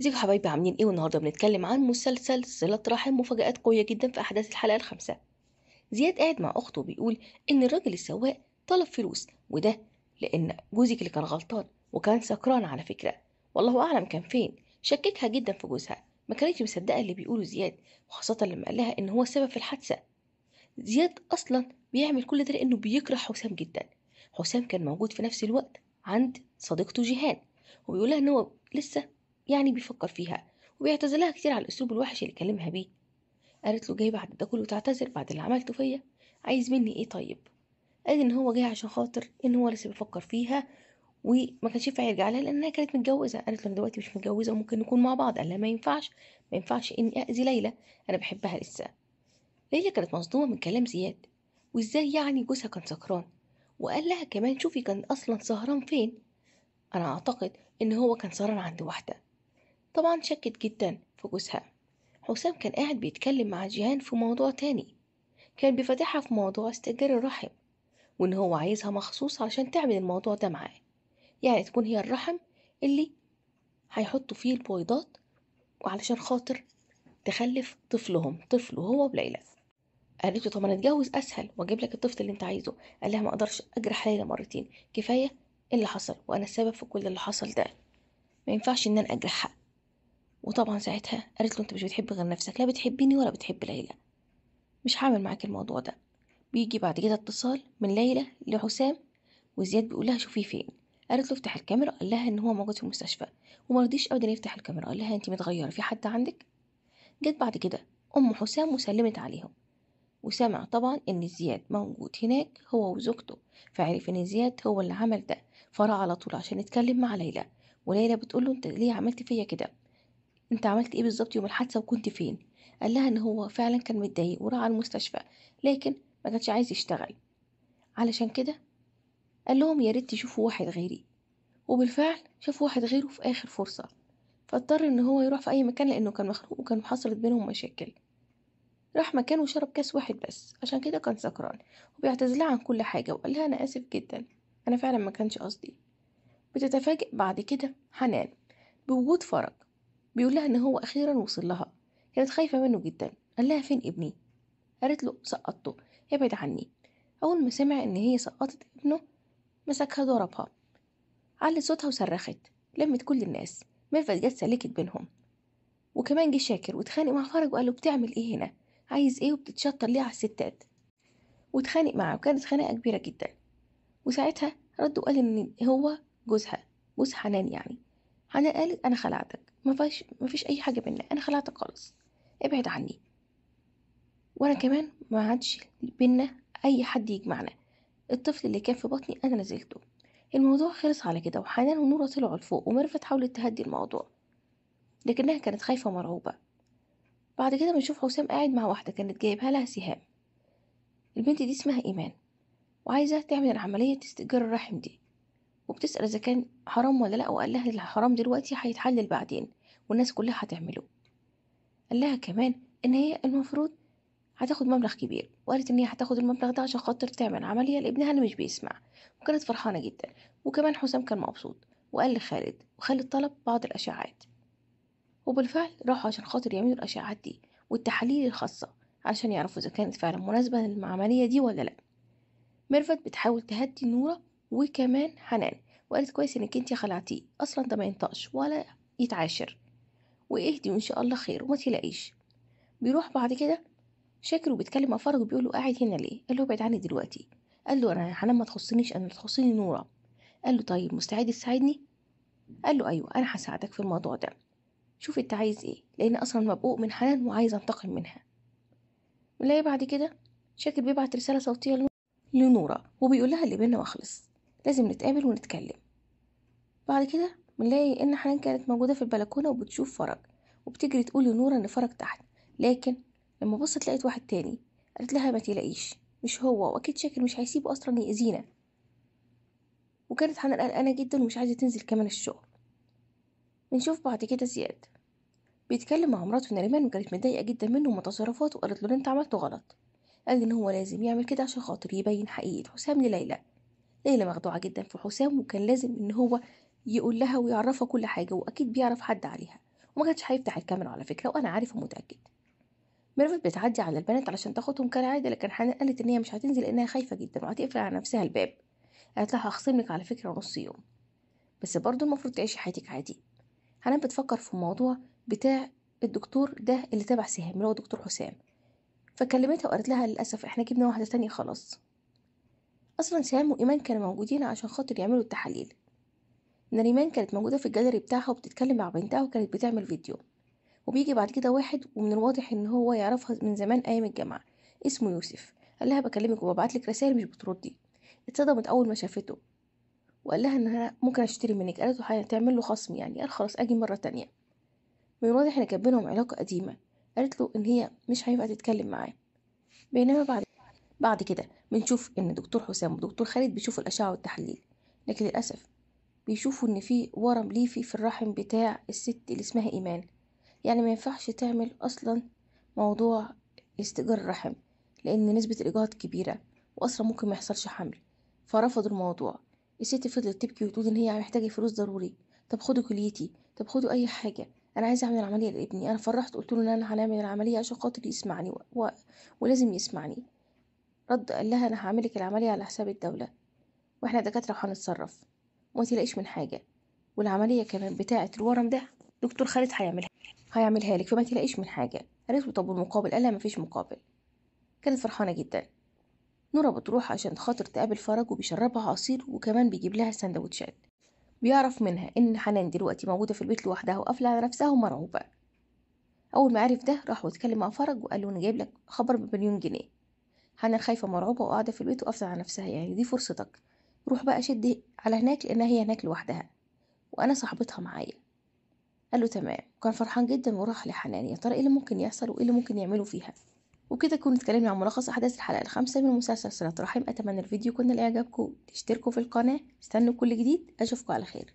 ازيكم حبايبي عاملين ايه والنهارده بنتكلم عن مسلسل صلة رحم مفاجآت قوية جدا في أحداث الحلقة الخامسة زياد قاعد مع أخته بيقول إن الراجل السواق طلب فلوس وده لأن جوزك اللي كان غلطان وكان سكران على فكرة والله أعلم كان فين شككها جدا في جوزها ما كانتش مصدقة اللي بيقوله زياد وخاصة لما قال لها إن هو السبب في الحادثة زياد أصلا بيعمل كل ده لأنه بيكره حسام جدا حسام كان موجود في نفس الوقت عند صديقته جيهان وبيقولها إن هو لسه يعني بيفكر فيها وبيعتذرلها كتير على الأسلوب الوحش اللي كلمها بيه قالت له جاي بعد ده كله تعتذر بعد اللي عملته فيا عايز مني ايه طيب قال ان هو جاي عشان خاطر ان هو لسه بيفكر فيها وما كانش ينفع يرجع لها لانها كانت متجوزه قالت له انا دلوقتي مش متجوزه وممكن نكون مع بعض قال لها ما ينفعش ما ينفعش اني اذي ليلى انا بحبها لسه ليلى كانت مصدومه من كلام زياد وازاي يعني جوزها كان سكران وقال لها كمان شوفي كان اصلا سهران فين انا اعتقد ان هو كان سهران عند واحده طبعا شكت جدا في جوزها حسام كان قاعد بيتكلم مع جيهان في موضوع تاني كان بيفتحها في موضوع استئجار الرحم وإن هو عايزها مخصوص عشان تعمل الموضوع ده معاه يعني تكون هي الرحم اللي هيحطوا فيه البويضات وعلشان خاطر تخلف طفلهم طفل وهو وليلى قالت له طب انا اتجوز اسهل واجيب لك الطفل اللي انت عايزه قال لها ما اقدرش اجرح ليلى مرتين كفايه اللي حصل وانا السبب في كل اللي حصل ده ما ينفعش ان انا اجرح حق وطبعا ساعتها قالت له انت مش بتحب غير نفسك لا بتحبني ولا بتحب ليلى مش هعمل معاك الموضوع ده بيجي بعد كده اتصال من ليلى لحسام وزياد بيقول لها شوفيه فين قالت له افتح الكاميرا قال لها ان هو موجود في المستشفى وما رضيش ابدا يفتح الكاميرا قال لها انت متغيره في حد عندك جت بعد كده ام حسام وسلمت عليهم وسمع طبعا ان زياد موجود هناك هو وزوجته فعرف ان زياد هو اللي عمل ده فراح على طول عشان يتكلم مع ليلى وليلى بتقول له انت ليه عملت فيا كده انت عملت ايه بالظبط يوم الحادثه وكنت فين قال لها ان هو فعلا كان متضايق وراح على المستشفى لكن ما كانش عايز يشتغل علشان كده قال لهم يا ريت تشوفوا واحد غيري وبالفعل شافوا واحد غيره في اخر فرصه فاضطر ان هو يروح في اي مكان لانه كان مخنوق وكان حصلت بينهم مشاكل راح مكان وشرب كاس واحد بس عشان كده كان سكران وبيعتذلها عن كل حاجه وقال لها انا اسف جدا انا فعلا ما كانش قصدي بتتفاجئ بعد كده حنان بوجود فرج بيقول لها إن هو أخيرا وصل لها كانت خايفة منه جدا قال لها فين ابني قالت له سقطته ابعد عني أول ما سمع إن هي سقطت ابنه مسكها ضربها علت صوتها وصرخت لمت كل الناس ميرفت جت سلكت بينهم وكمان جه شاكر واتخانق مع فرج وقال له بتعمل ايه هنا عايز ايه وبتتشطر ليه على الستات واتخانق معاه وكانت خناقه كبيره جدا وساعتها رد وقال ان هو جوزها جوز حنان يعني هنا قالت انا خلعتك مفيش مفيش اي حاجه بينا انا خلعتك خالص ابعد عني وانا آه. كمان ما عادش بينا اي حد يجمعنا الطفل اللي كان في بطني انا نزلته الموضوع خلص على كده وحنان ونورة طلعوا لفوق وميرفت حاولت تهدي الموضوع لكنها كانت خايفة ومرعوبة بعد كده بنشوف حسام قاعد مع واحدة كانت جايبها لها سهام البنت دي اسمها إيمان وعايزة تعمل العملية استئجار الرحم دي وبتسأل إذا كان حرام ولا لأ وقال لها الحرام دلوقتي هيتحلل بعدين والناس كلها هتعمله قال لها كمان إن هي المفروض هتاخد مبلغ كبير وقالت إن هي هتاخد المبلغ ده عشان خاطر تعمل عملية لابنها اللي مش بيسمع وكانت فرحانة جدا وكمان حسام كان مبسوط وقال لخالد وخالد طلب بعض الأشعاعات وبالفعل راحوا عشان خاطر يعملوا الأشعاعات دي والتحاليل الخاصة عشان يعرفوا إذا كانت فعلا مناسبة للعملية دي ولا لأ ميرفت بتحاول تهدي نورة وكمان حنان وقالت كويس انك انت خلعتيه اصلا ده ما ينطقش ولا يتعاشر واهدي وان شاء الله خير وما تلاقيش بيروح بعد كده شاكر وبيتكلم مع فرج وبيقول له قاعد هنا ليه قال له ابعد عني دلوقتي قال له انا حنان ما تخصنيش انا تخصني نوره قال له طيب مستعد تساعدني قال له ايوه انا هساعدك في الموضوع ده شوف انت عايز ايه لان اصلا مبقوق من حنان وعايز انتقم منها نلاقي بعد كده شاكر بيبعت رساله صوتيه لنوره وبيقول لها اللي بينا واخلص لازم نتقابل ونتكلم بعد كده بنلاقي ان حنان كانت موجوده في البلكونه وبتشوف فرج وبتجري تقول لنورة ان فرج تحت لكن لما بصت لقيت واحد تاني قالت لها ما تلاقيش مش هو واكيد شاكر مش هيسيبه اصلا يأذينا وكانت حنان قلقانه جدا ومش عايزه تنزل كمان الشغل بنشوف بعد كده زياد بيتكلم مع مراته نريمان وكانت متضايقه جدا منه ومن تصرفاته وقالت له انت عملته غلط قال ان هو لازم يعمل كده عشان خاطر يبين حقيقه حسام لليلى ليلى مخدوعة جدا في حسام وكان لازم إن هو يقول لها ويعرفها كل حاجة وأكيد بيعرف حد عليها وما كانش هيفتح الكاميرا على فكرة وأنا عارف ومتأكد ميرفت بتعدي على البنات علشان تاخدهم كالعادة لكن حنان قالت إن هي مش هتنزل لأنها خايفة جدا وهتقفل على نفسها الباب قالت لها هخصملك على فكرة نص يوم بس برضه المفروض تعيشي حياتك عادي حنان بتفكر في الموضوع بتاع الدكتور ده اللي تبع سهام اللي هو دكتور حسام فكلمتها وقالت لها للأسف احنا جبنا واحدة تانية خلاص أصلا سهام وإيمان كانوا موجودين عشان خاطر يعملوا التحاليل نريمان كانت موجودة في الجاليري بتاعها وبتتكلم مع بنتها وكانت بتعمل فيديو وبيجي بعد كده واحد ومن الواضح إن هو يعرفها من زمان أيام الجامعة اسمه يوسف قال لها بكلمك وببعتلك رسائل مش بتردي اتصدمت أول ما شافته وقال لها إن أنا ممكن أشتري منك قالت له هتعمل له خصم يعني قال خلاص أجي مرة تانية من الواضح إن كان بينهم علاقة قديمة قالت له إن هي مش هينفع تتكلم معاه بينما بعد بعد كده بنشوف ان دكتور حسام ودكتور خالد بيشوفوا الاشعه والتحليل لكن للاسف بيشوفوا ان في ورم ليفي في الرحم بتاع الست اللي اسمها ايمان يعني ما ينفعش تعمل اصلا موضوع استئجار الرحم لان نسبه الاجهاض كبيره واصلا ممكن ما يحصلش حمل فرفضوا الموضوع الست فضلت تبكي وتقول ان هي يعني محتاجه فلوس ضروري طب خدوا كليتي طب خدوا اي حاجه انا عايزه اعمل عمليه لابني انا فرحت قلت له ان انا هنعمل العمليه عشان خاطر يسمعني و... و... ولازم يسمعني رد قال لها أنا هعملك العملية على حساب الدولة وإحنا دكاترة وهنتصرف تلاقيش من حاجة والعملية كمان بتاعة الورم ده دكتور خالد هيعملها هيعملها لك فما تلاقيش من حاجة قالت له طب والمقابل قال لها مفيش مقابل كانت فرحانة جدا نورا بتروح عشان خاطر تقابل فرج وبيشربها عصير وكمان بيجيب لها سندوتشات بيعرف منها إن حنان دلوقتي موجودة في البيت لوحدها وقافلة على نفسها ومرعوبة أول ما عرف ده راح واتكلم مع فرج وقال له أنا جايب لك خبر بمليون جنيه هانا خايفة مرعوبة وقاعدة في البيت وقافلة على نفسها يعني دي فرصتك روح بقى شد على هناك لأنها هي هناك لوحدها وأنا صاحبتها معايا قال له تمام وكان فرحان جدا وراح لحنان يا ترى ايه اللي ممكن يحصل وايه اللي ممكن يعملوا فيها وكده كنا اتكلمنا عن ملخص احداث الحلقه الخامسه من مسلسل صلاه رحم اتمنى الفيديو يكون لاعجابكم تشتركوا في القناه استنوا كل جديد اشوفكم على خير